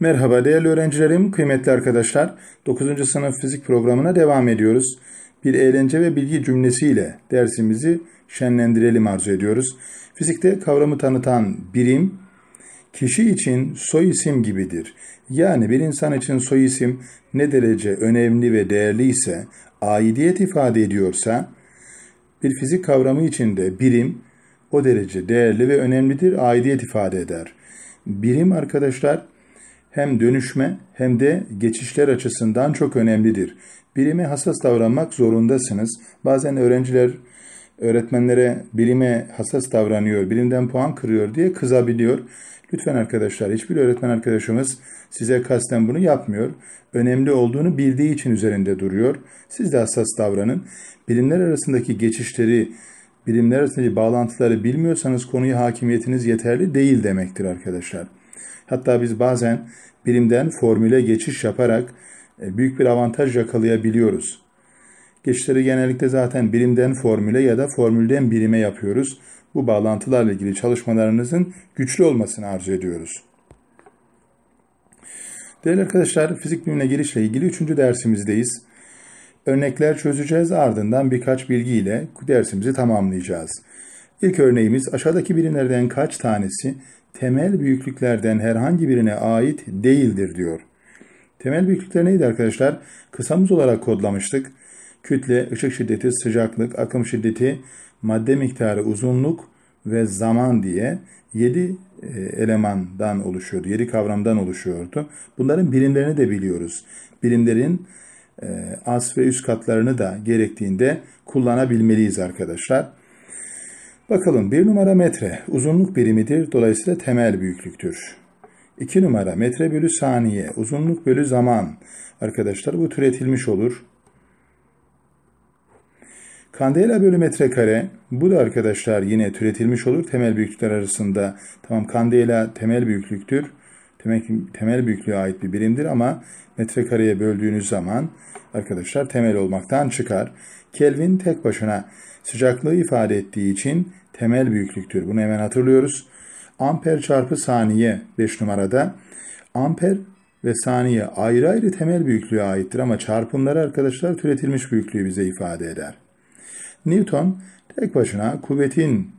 Merhaba değerli öğrencilerim, kıymetli arkadaşlar. 9. sınıf fizik programına devam ediyoruz. Bir eğlence ve bilgi cümlesiyle dersimizi şenlendirelim arzu ediyoruz. Fizikte kavramı tanıtan birim, kişi için soy isim gibidir. Yani bir insan için soy isim ne derece önemli ve değerli ise, aidiyet ifade ediyorsa, bir fizik kavramı içinde birim o derece değerli ve önemlidir, aidiyet ifade eder. Birim arkadaşlar hem dönüşme hem de geçişler açısından çok önemlidir. Bilime hassas davranmak zorundasınız. Bazen öğrenciler öğretmenlere bilime hassas davranıyor, bilimden puan kırıyor diye kızabiliyor. Lütfen arkadaşlar hiçbir öğretmen arkadaşımız size kasten bunu yapmıyor. Önemli olduğunu bildiği için üzerinde duruyor. Siz de hassas davranın. Bilimler arasındaki geçişleri, bilimler arasındaki bağlantıları bilmiyorsanız konuya hakimiyetiniz yeterli değil demektir arkadaşlar. Hatta biz bazen birimden formüle geçiş yaparak e, büyük bir avantaj yakalayabiliyoruz. Geçişleri genellikle zaten birimden formüle ya da formülden birime yapıyoruz. Bu bağlantılarla ilgili çalışmalarınızın güçlü olmasını arzu ediyoruz. Değerli arkadaşlar, fizik bilimine girişle ilgili 3. dersimizdeyiz. Örnekler çözeceğiz ardından birkaç bilgiyle dersimizi tamamlayacağız. İlk örneğimiz aşağıdaki birimlerden kaç tanesi temel büyüklüklerden herhangi birine ait değildir diyor. Temel büyüklükler neydi arkadaşlar? Kısamız olarak kodlamıştık. Kütle, ışık şiddeti, sıcaklık, akım şiddeti, madde miktarı, uzunluk ve zaman diye 7 e, elemandan oluşuyordu. 7 kavramdan oluşuyordu. Bunların birimlerini de biliyoruz. Birimlerin e, as ve üst katlarını da gerektiğinde kullanabilmeliyiz arkadaşlar. Bakalım 1 numara metre uzunluk birimidir. Dolayısıyla temel büyüklüktür. 2 numara metre bölü saniye uzunluk bölü zaman. Arkadaşlar bu türetilmiş olur. Kandela bölü metrekare bu da arkadaşlar yine türetilmiş olur temel büyüklükler arasında. Tamam kandela temel büyüklüktür. Temel, temel büyüklüğe ait bir birimdir ama metrekareye böldüğünüz zaman arkadaşlar temel olmaktan çıkar. Kelvin tek başına sıcaklığı ifade ettiği için temel büyüklüktür. Bunu hemen hatırlıyoruz. Amper çarpı saniye 5 numarada. Amper ve saniye ayrı ayrı temel büyüklüğe aittir ama çarpımları arkadaşlar türetilmiş büyüklüğü bize ifade eder. Newton tek başına kuvvetin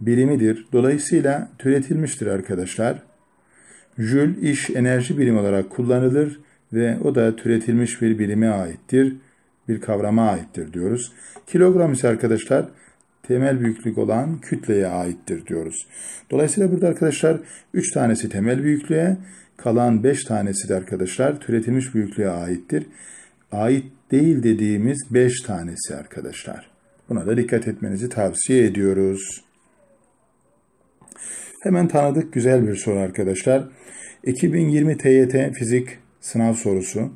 birimidir. Dolayısıyla türetilmiştir arkadaşlar. Jül iş enerji birimi olarak kullanılır ve o da türetilmiş bir birime aittir. Bir kavrama aittir diyoruz. Kilogram ise arkadaşlar temel büyüklük olan kütleye aittir diyoruz. Dolayısıyla burada arkadaşlar 3 tanesi temel büyüklüğe, kalan 5 tanesi de arkadaşlar türetilmiş büyüklüğe aittir. Ait değil dediğimiz 5 tanesi arkadaşlar. Buna da dikkat etmenizi tavsiye ediyoruz. Hemen tanıdık güzel bir soru arkadaşlar. 2020 TYT fizik sınav sorusu.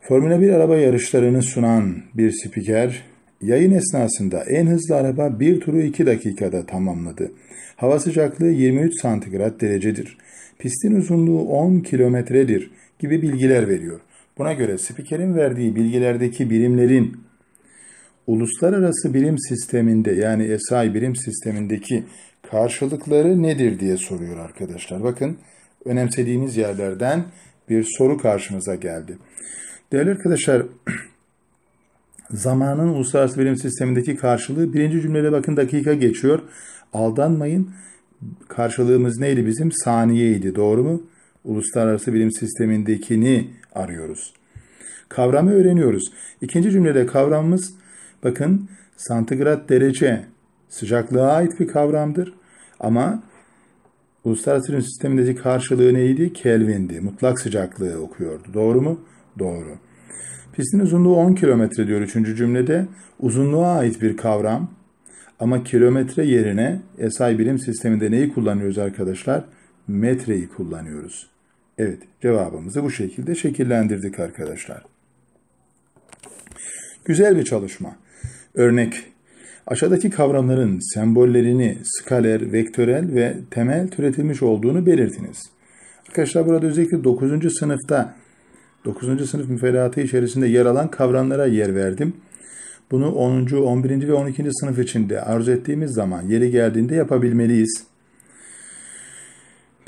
Formula 1 araba yarışlarını sunan bir spiker Yayın esnasında en hızlı araba bir turu 2 dakikada tamamladı. Hava sıcaklığı 23 santigrat derecedir. Pistin uzunluğu 10 kilometredir gibi bilgiler veriyor. Buna göre spikerin verdiği bilgilerdeki birimlerin uluslararası birim sisteminde yani SI birim sistemindeki karşılıkları nedir diye soruyor arkadaşlar. Bakın önemsediğimiz yerlerden bir soru karşımıza geldi. Değerli arkadaşlar Zamanın uluslararası verim sistemindeki karşılığı birinci cümlede bakın dakika geçiyor. Aldanmayın. Karşılığımız neydi bizim? Saniyeydi. Doğru mu? Uluslararası bilim sistemindekini arıyoruz. Kavramı öğreniyoruz. İkinci cümlede kavramımız bakın santigrat derece sıcaklığa ait bir kavramdır. Ama uluslararası bilim sistemindeki karşılığı neydi? Kelvin'di. Mutlak sıcaklığı okuyordu. Doğru mu? Doğru. Pistin uzunluğu 10 kilometre diyor 3. cümlede. Uzunluğa ait bir kavram ama kilometre yerine SI bilim sisteminde neyi kullanıyoruz arkadaşlar? Metreyi kullanıyoruz. Evet cevabımızı bu şekilde şekillendirdik arkadaşlar. Güzel bir çalışma. Örnek aşağıdaki kavramların sembollerini skaler, vektörel ve temel türetilmiş olduğunu belirtiniz. Arkadaşlar burada özellikle 9. sınıfta 9. sınıf müfredatı içerisinde yer alan kavramlara yer verdim. Bunu 10. 11. ve 12. sınıf içinde arzu ettiğimiz zaman yeri geldiğinde yapabilmeliyiz.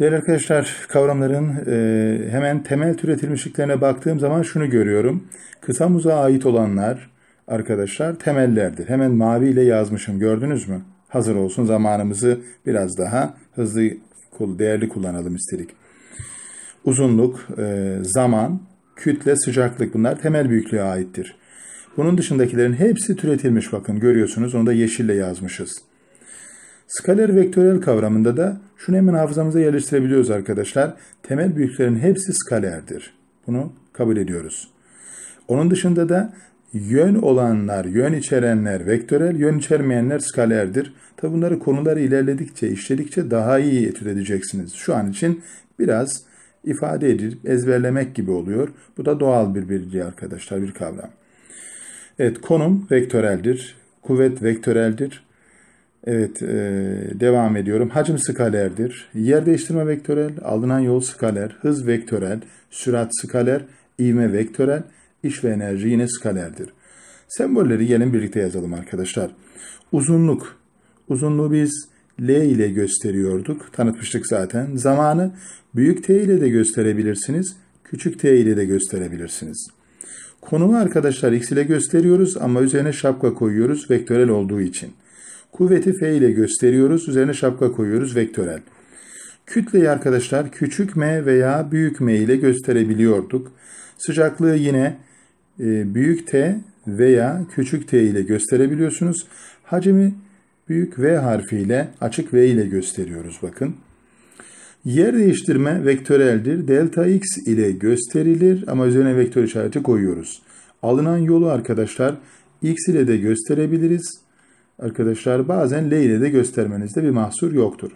Değerli arkadaşlar kavramların e, hemen temel türetilmişliklerine baktığım zaman şunu görüyorum. Kısa muza ait olanlar arkadaşlar temellerdir. Hemen mavi ile yazmışım gördünüz mü? Hazır olsun zamanımızı biraz daha hızlı değerli kullanalım istedik. Uzunluk, e, zaman, kütle, sıcaklık bunlar temel büyüklüğe aittir. Bunun dışındakilerin hepsi türetilmiş bakın görüyorsunuz onu da yeşille yazmışız. Skaler vektörel kavramında da şunu hemen hafızamıza yerleştirebiliyoruz arkadaşlar. Temel büyüklerin hepsi skalerdir. Bunu kabul ediyoruz. Onun dışında da yön olanlar, yön içerenler vektörel, yön içermeyenler skalerdir. Tabi bunları konuları ilerledikçe, işledikçe daha iyi etüt edeceksiniz. Şu an için biraz ifade edip ezberlemek gibi oluyor. Bu da doğal bir bilgi arkadaşlar, bir kavram. Evet, konum vektöreldir. Kuvvet vektöreldir. Evet, e, devam ediyorum. Hacim skalerdir. Yer değiştirme vektörel, alınan yol skaler, hız vektörel, sürat skaler, ivme vektörel, iş ve enerji yine skalerdir. Sembolleri gelin birlikte yazalım arkadaşlar. Uzunluk. Uzunluğu biz L ile gösteriyorduk. Tanıtmıştık zaten. Zamanı büyük T ile de gösterebilirsiniz. Küçük T ile de gösterebilirsiniz. Konumu arkadaşlar X ile gösteriyoruz ama üzerine şapka koyuyoruz vektörel olduğu için. Kuvveti F ile gösteriyoruz. Üzerine şapka koyuyoruz vektörel. Kütleyi arkadaşlar küçük M veya büyük M ile gösterebiliyorduk. Sıcaklığı yine e, büyük T veya küçük T ile gösterebiliyorsunuz. Hacmi büyük V harfiyle açık V ile gösteriyoruz bakın. Yer değiştirme vektöreldir. Delta x ile gösterilir ama üzerine vektör işareti koyuyoruz. Alınan yolu arkadaşlar x ile de gösterebiliriz. Arkadaşlar bazen L ile de göstermenizde bir mahsur yoktur.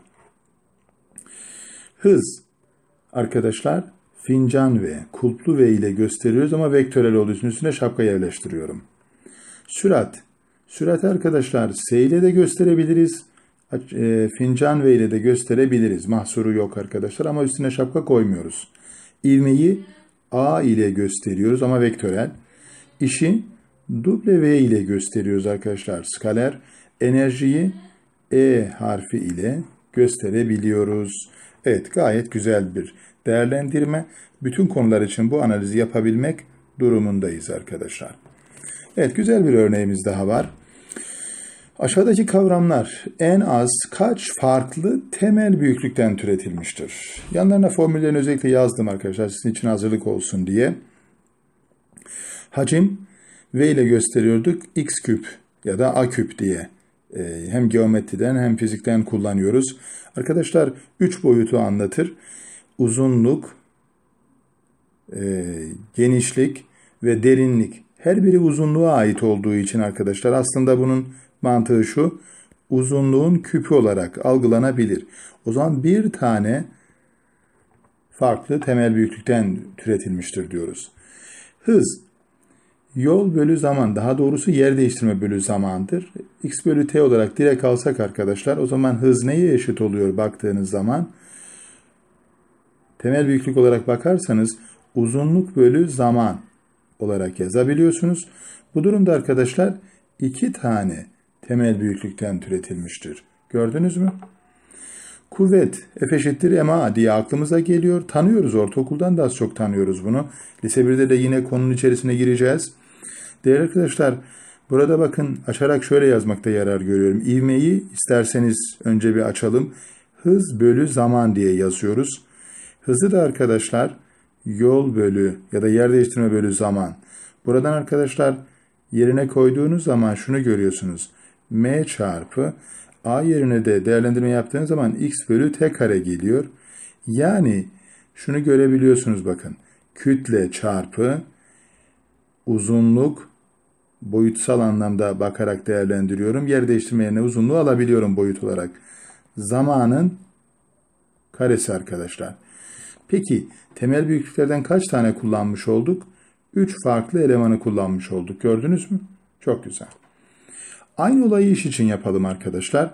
Hız arkadaşlar fincan V, kulplu V ile gösteriyoruz ama vektörel olduğu için üstüne şapka yerleştiriyorum. Sürat Sürat arkadaşlar S ile de gösterebiliriz. E, fincan V ile de gösterebiliriz. Mahsuru yok arkadaşlar ama üstüne şapka koymuyoruz. İvmeyi A ile gösteriyoruz ama vektörel. İşi W ile gösteriyoruz arkadaşlar. Skaler enerjiyi E harfi ile gösterebiliyoruz. Evet gayet güzel bir değerlendirme. Bütün konular için bu analizi yapabilmek durumundayız arkadaşlar. Evet güzel bir örneğimiz daha var. Aşağıdaki kavramlar en az kaç farklı temel büyüklükten türetilmiştir? Yanlarına formüllerini özellikle yazdım arkadaşlar sizin için hazırlık olsun diye. Hacim V ile gösteriyorduk x küp ya da a küp diye. Ee, hem geometriden hem fizikten kullanıyoruz. Arkadaşlar 3 boyutu anlatır. Uzunluk, e, genişlik ve derinlik. Her biri uzunluğa ait olduğu için arkadaşlar aslında bunun mantığı şu. Uzunluğun küpü olarak algılanabilir. O zaman bir tane farklı temel büyüklükten türetilmiştir diyoruz. Hız yol bölü zaman daha doğrusu yer değiştirme bölü zamandır. X bölü T olarak direkt alsak arkadaşlar o zaman hız neye eşit oluyor baktığınız zaman? Temel büyüklük olarak bakarsanız uzunluk bölü zaman olarak yazabiliyorsunuz. Bu durumda arkadaşlar iki tane temel büyüklükten türetilmiştir. Gördünüz mü? Kuvvet F eşittir MA diye aklımıza geliyor. Tanıyoruz ortaokuldan da az çok tanıyoruz bunu. Lise 1'de de yine konunun içerisine gireceğiz. Değerli arkadaşlar burada bakın açarak şöyle yazmakta yarar görüyorum. İvmeyi isterseniz önce bir açalım. Hız bölü zaman diye yazıyoruz. Hızı da arkadaşlar yol bölü ya da yer değiştirme bölü zaman. Buradan arkadaşlar yerine koyduğunuz zaman şunu görüyorsunuz. M çarpı A yerine de değerlendirme yaptığınız zaman x bölü t kare geliyor. Yani şunu görebiliyorsunuz bakın. Kütle çarpı uzunluk boyutsal anlamda bakarak değerlendiriyorum. Yer değiştirme yerine uzunluğu alabiliyorum boyut olarak. Zamanın karesi arkadaşlar. Peki temel büyüklüklerden kaç tane kullanmış olduk? 3 farklı elemanı kullanmış olduk. Gördünüz mü? Çok güzel. Aynı olayı iş için yapalım arkadaşlar.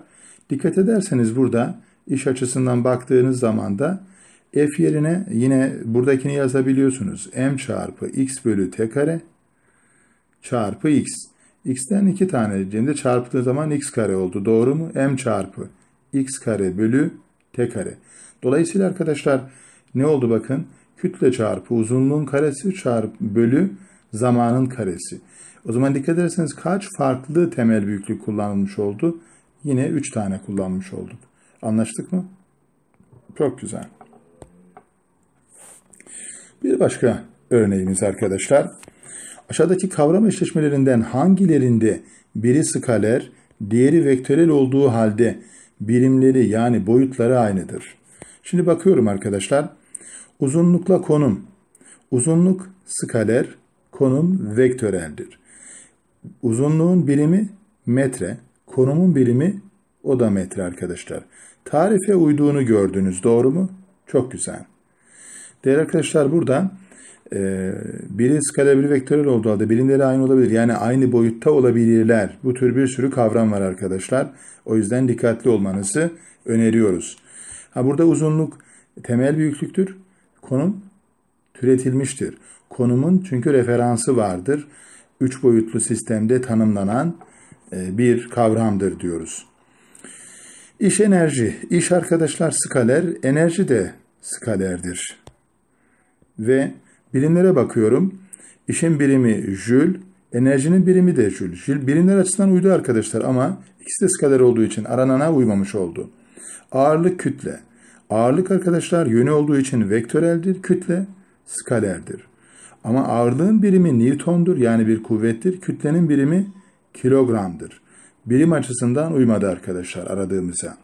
Dikkat ederseniz burada iş açısından baktığınız zaman da f yerine yine buradakini yazabiliyorsunuz. m çarpı x bölü t kare çarpı x. x'ten 2 tane dediğimde çarptığı zaman x kare oldu. Doğru mu? m çarpı x kare bölü t kare. Dolayısıyla arkadaşlar ne oldu bakın? Kütle çarpı uzunluğun karesi çarpı bölü zamanın karesi. O zaman dikkat ederseniz kaç farklı temel büyüklük kullanılmış oldu? Yine 3 tane kullanmış olduk. Anlaştık mı? Çok güzel. Bir başka örneğimiz arkadaşlar. Aşağıdaki kavram eşleşmelerinden hangilerinde biri skaler, diğeri vektörel olduğu halde birimleri yani boyutları aynıdır? Şimdi bakıyorum arkadaşlar. Uzunlukla konum. Uzunluk skaler, konum vektöreldir. Uzunluğun birimi metre, konumun birimi o da metre arkadaşlar. Tarife uyduğunu gördünüz doğru mu? Çok güzel. Değerli arkadaşlar burada e, biri skaler biri vektörel olduğu halde birimleri aynı olabilir. Yani aynı boyutta olabilirler. Bu tür bir sürü kavram var arkadaşlar. O yüzden dikkatli olmanızı öneriyoruz. Ha burada uzunluk temel büyüklüktür. Konum türetilmiştir. Konumun çünkü referansı vardır. Üç boyutlu sistemde tanımlanan e, bir kavramdır diyoruz. İş enerji. iş arkadaşlar skaler, enerji de skalerdir. Ve bilimlere bakıyorum. İşin birimi jül, enerjinin birimi de jül. Jül bilimler açısından uydu arkadaşlar ama ikisi de skaler olduğu için aranana uymamış oldu. Ağırlık kütle. Ağırlık arkadaşlar yönü olduğu için vektöreldir, kütle skalerdir. Ama ağırlığın birimi Newton'dur yani bir kuvvettir. Kütlenin birimi kilogramdır. Birim açısından uymadı arkadaşlar aradığımıza.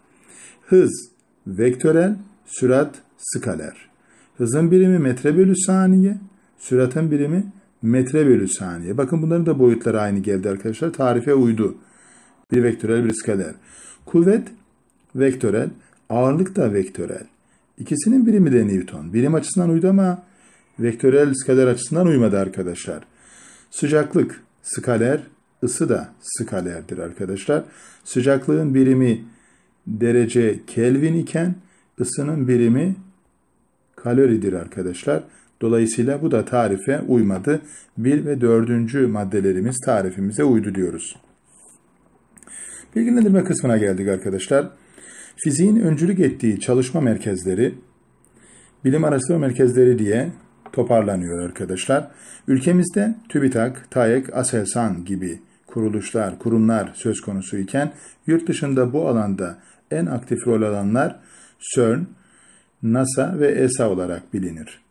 Hız vektörel, sürat skaler. Hızın birimi metre bölü saniye, süratın birimi metre bölü saniye. Bakın bunların da boyutları aynı geldi arkadaşlar. Tarife uydu. Bir vektörel bir skaler. Kuvvet vektörel, Ağırlık da vektörel. İkisinin birimi de Newton. Birim açısından uydu ama vektörel skaler açısından uymadı arkadaşlar. Sıcaklık skaler, ısı da skalerdir arkadaşlar. Sıcaklığın birimi derece Kelvin iken ısının birimi kaloridir arkadaşlar. Dolayısıyla bu da tarife uymadı. 1 ve 4. maddelerimiz tarifimize uydu diyoruz. Bilgilendirme kısmına geldik arkadaşlar. Fiziğin öncülük ettiği çalışma merkezleri bilim araştırma merkezleri diye toparlanıyor arkadaşlar. Ülkemizde TÜBİTAK, Tayek, ASELSAN gibi kuruluşlar, kurumlar söz konusu iken yurt dışında bu alanda en aktif rol alanlar CERN, NASA ve ESA olarak bilinir.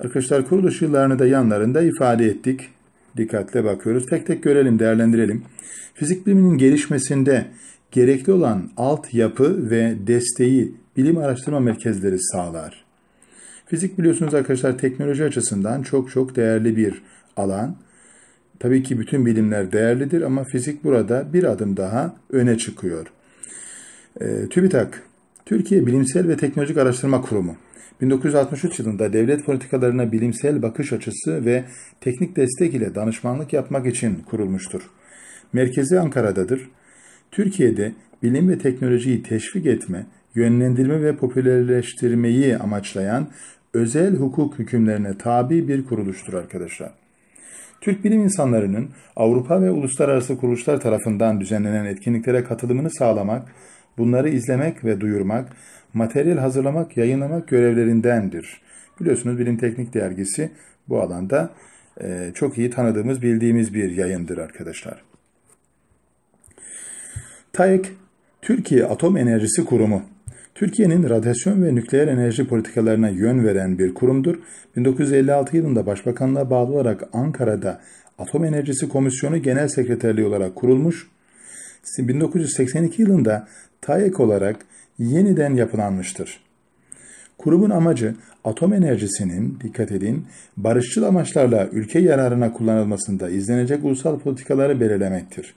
Arkadaşlar kuruluş yıllarını da yanlarında ifade ettik. Dikkatle bakıyoruz. Tek tek görelim, değerlendirelim. Fizik biliminin gelişmesinde gerekli olan altyapı ve desteği bilim araştırma merkezleri sağlar. Fizik biliyorsunuz arkadaşlar teknoloji açısından çok çok değerli bir alan. Tabii ki bütün bilimler değerlidir ama fizik burada bir adım daha öne çıkıyor. E, TÜBİTAK, Türkiye Bilimsel ve Teknolojik Araştırma Kurumu. 1963 yılında devlet politikalarına bilimsel bakış açısı ve teknik destek ile danışmanlık yapmak için kurulmuştur. Merkezi Ankara'dadır. Türkiye'de bilim ve teknolojiyi teşvik etme, yönlendirme ve popülerleştirmeyi amaçlayan özel hukuk hükümlerine tabi bir kuruluştur arkadaşlar. Türk bilim insanlarının Avrupa ve uluslararası kuruluşlar tarafından düzenlenen etkinliklere katılımını sağlamak, bunları izlemek ve duyurmak, materyal hazırlamak, yayınlamak görevlerindendir. Biliyorsunuz Bilim Teknik Dergisi bu alanda çok iyi tanıdığımız, bildiğimiz bir yayındır arkadaşlar. TAEK, Türkiye Atom Enerjisi Kurumu, Türkiye'nin radyasyon ve nükleer enerji politikalarına yön veren bir kurumdur. 1956 yılında Başbakanlığa bağlı olarak Ankara'da Atom Enerjisi Komisyonu Genel Sekreterliği olarak kurulmuş. 1982 yılında TAEK olarak yeniden yapılanmıştır. Kurumun amacı atom enerjisinin, dikkat edin, barışçıl amaçlarla ülke yararına kullanılmasında izlenecek ulusal politikaları belirlemektir.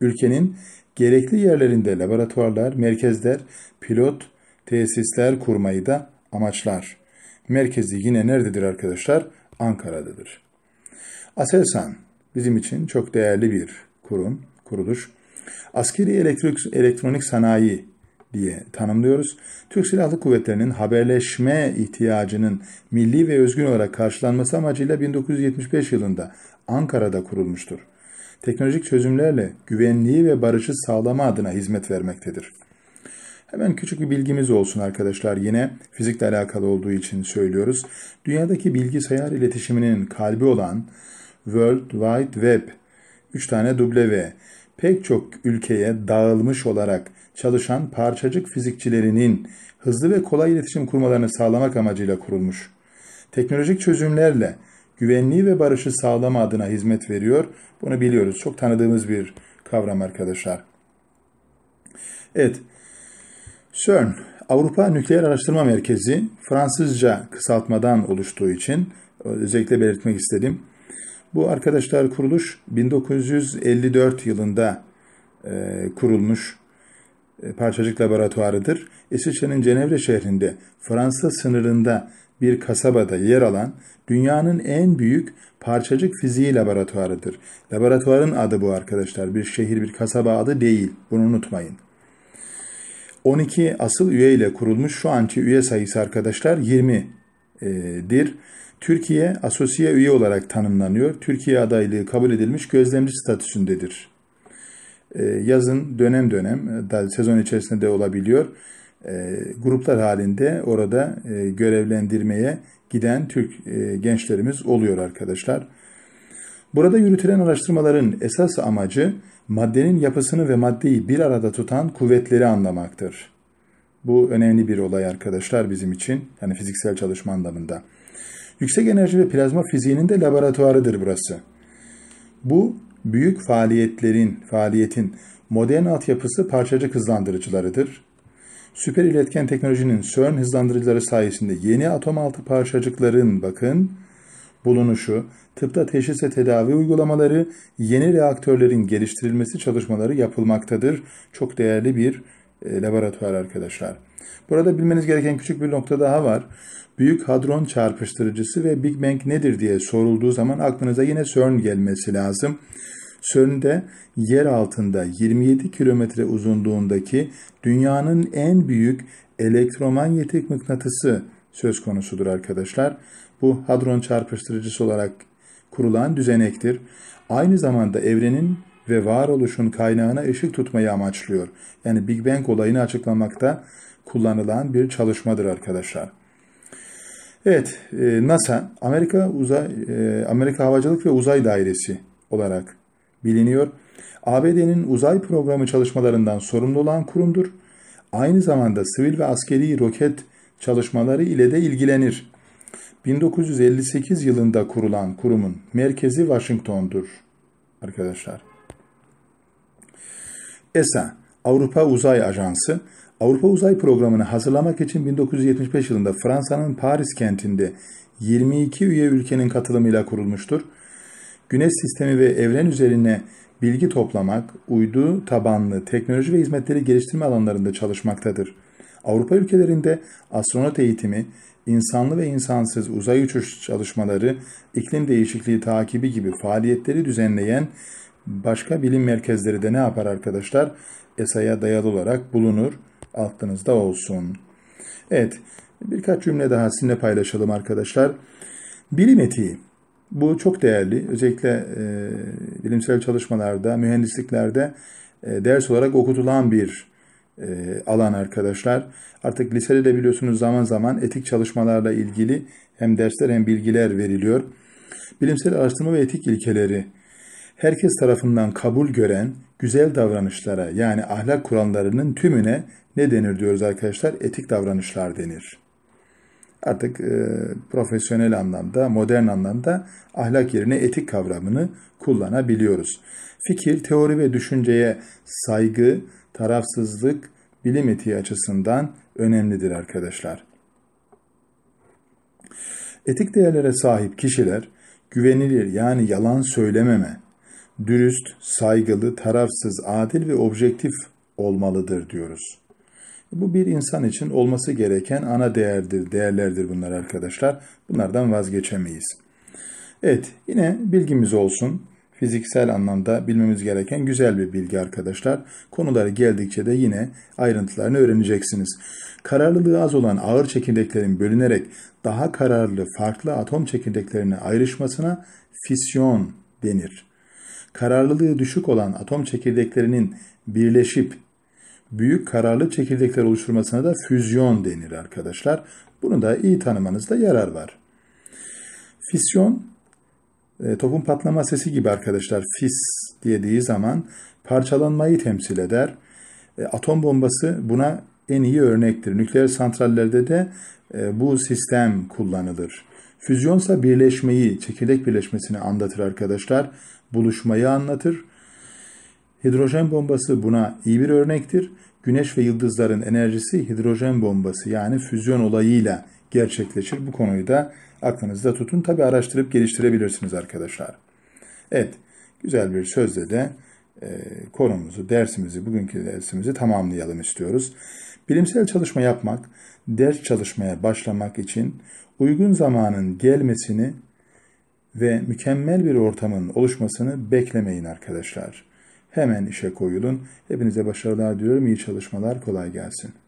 Ülkenin gerekli yerlerinde laboratuvarlar, merkezler, pilot tesisler kurmayı da amaçlar. Merkezi yine nerededir arkadaşlar? Ankara'dadır. Aselsan bizim için çok değerli bir kurum, kuruluş. Askeri elektrik, elektronik sanayi diye tanımlıyoruz. Türk Silahlı Kuvvetleri'nin haberleşme ihtiyacının milli ve özgün olarak karşılanması amacıyla 1975 yılında Ankara'da kurulmuştur teknolojik çözümlerle güvenliği ve barışı sağlama adına hizmet vermektedir. Hemen küçük bir bilgimiz olsun arkadaşlar. Yine fizikle alakalı olduğu için söylüyoruz. Dünyadaki bilgisayar iletişiminin kalbi olan World Wide Web 3 tane W pek çok ülkeye dağılmış olarak çalışan parçacık fizikçilerinin hızlı ve kolay iletişim kurmalarını sağlamak amacıyla kurulmuş. Teknolojik çözümlerle güvenliği ve barışı sağlama adına hizmet veriyor. Bunu biliyoruz. Çok tanıdığımız bir kavram arkadaşlar. Evet. CERN, Avrupa Nükleer Araştırma Merkezi, Fransızca kısaltmadan oluştuğu için özellikle belirtmek istedim. Bu arkadaşlar kuruluş 1954 yılında e, kurulmuş e, parçacık laboratuvarıdır. İsviçre'nin Cenevre şehrinde Fransa sınırında bir kasabada yer alan dünyanın en büyük parçacık fiziği laboratuvarıdır. Laboratuvarın adı bu arkadaşlar. Bir şehir, bir kasaba adı değil. Bunu unutmayın. 12 asıl üye ile kurulmuş şu anki üye sayısı arkadaşlar 20'dir. Türkiye asosiye üye olarak tanımlanıyor. Türkiye adaylığı kabul edilmiş gözlemci statüsündedir. Yazın dönem dönem sezon içerisinde de olabiliyor e, gruplar halinde orada e, görevlendirmeye giden Türk e, gençlerimiz oluyor arkadaşlar. Burada yürütülen araştırmaların esas amacı maddenin yapısını ve maddeyi bir arada tutan kuvvetleri anlamaktır. Bu önemli bir olay arkadaşlar bizim için. Yani fiziksel çalışma anlamında. Yüksek enerji ve plazma fiziğinin de laboratuvarıdır burası. Bu büyük faaliyetlerin, faaliyetin modern altyapısı parçacık hızlandırıcılarıdır. Süper iletken teknolojinin CERN hızlandırıcıları sayesinde yeni atom altı parçacıkların bakın bulunuşu, tıpta teşhis ve tedavi uygulamaları, yeni reaktörlerin geliştirilmesi çalışmaları yapılmaktadır. Çok değerli bir e, laboratuvar arkadaşlar. Burada bilmeniz gereken küçük bir nokta daha var. Büyük hadron çarpıştırıcısı ve Big Bang nedir diye sorulduğu zaman aklınıza yine CERN gelmesi lazım. Sörn'de yer altında 27 kilometre uzunluğundaki dünyanın en büyük elektromanyetik mıknatısı söz konusudur arkadaşlar. Bu hadron çarpıştırıcısı olarak kurulan düzenektir. Aynı zamanda evrenin ve varoluşun kaynağına ışık tutmayı amaçlıyor. Yani Big Bang olayını açıklamakta kullanılan bir çalışmadır arkadaşlar. Evet, e, NASA Amerika Uzay e, Amerika Havacılık ve Uzay Dairesi olarak biliniyor. ABD'nin uzay programı çalışmalarından sorumlu olan kurumdur. Aynı zamanda sivil ve askeri roket çalışmaları ile de ilgilenir. 1958 yılında kurulan kurumun merkezi Washington'dur arkadaşlar. ESA, Avrupa Uzay Ajansı, Avrupa Uzay Programı'nı hazırlamak için 1975 yılında Fransa'nın Paris kentinde 22 üye ülkenin katılımıyla kurulmuştur güneş sistemi ve evren üzerine bilgi toplamak, uydu tabanlı teknoloji ve hizmetleri geliştirme alanlarında çalışmaktadır. Avrupa ülkelerinde astronot eğitimi, insanlı ve insansız uzay uçuş çalışmaları, iklim değişikliği takibi gibi faaliyetleri düzenleyen başka bilim merkezleri de ne yapar arkadaşlar? ESA'ya dayalı olarak bulunur. Aklınızda olsun. Evet, birkaç cümle daha sizinle paylaşalım arkadaşlar. Bilim etiği bu çok değerli. Özellikle e, bilimsel çalışmalarda, mühendisliklerde e, ders olarak okutulan bir e, alan arkadaşlar. Artık lisede de biliyorsunuz zaman zaman etik çalışmalarla ilgili hem dersler hem bilgiler veriliyor. Bilimsel araştırma ve etik ilkeleri herkes tarafından kabul gören güzel davranışlara yani ahlak kurallarının tümüne ne denir diyoruz arkadaşlar? Etik davranışlar denir artık e, profesyonel anlamda, modern anlamda ahlak yerine etik kavramını kullanabiliyoruz. Fikir, teori ve düşünceye saygı, tarafsızlık, bilim etiği açısından önemlidir arkadaşlar. Etik değerlere sahip kişiler güvenilir yani yalan söylememe, dürüst, saygılı, tarafsız, adil ve objektif olmalıdır diyoruz. Bu bir insan için olması gereken ana değerdir, değerlerdir bunlar arkadaşlar. Bunlardan vazgeçemeyiz. Evet, yine bilgimiz olsun. Fiziksel anlamda bilmemiz gereken güzel bir bilgi arkadaşlar. Konuları geldikçe de yine ayrıntılarını öğreneceksiniz. Kararlılığı az olan ağır çekirdeklerin bölünerek daha kararlı farklı atom çekirdeklerine ayrışmasına fisyon denir. Kararlılığı düşük olan atom çekirdeklerinin birleşip büyük kararlı çekirdekler oluşturmasına da füzyon denir arkadaşlar. Bunu da iyi tanımanızda yarar var. Fisyon, e, topun patlama sesi gibi arkadaşlar fis dediği zaman parçalanmayı temsil eder. E, atom bombası buna en iyi örnektir. Nükleer santrallerde de e, bu sistem kullanılır. Füzyonsa birleşmeyi, çekirdek birleşmesini anlatır arkadaşlar. Buluşmayı anlatır. Hidrojen bombası buna iyi bir örnektir. Güneş ve yıldızların enerjisi hidrojen bombası yani füzyon olayıyla gerçekleşir. Bu konuyu da aklınızda tutun. Tabi araştırıp geliştirebilirsiniz arkadaşlar. Evet, güzel bir sözle de e, konumuzu, dersimizi, bugünkü dersimizi tamamlayalım istiyoruz. Bilimsel çalışma yapmak, ders çalışmaya başlamak için uygun zamanın gelmesini ve mükemmel bir ortamın oluşmasını beklemeyin arkadaşlar hemen işe koyulun. Hepinize başarılar diliyorum. İyi çalışmalar, kolay gelsin.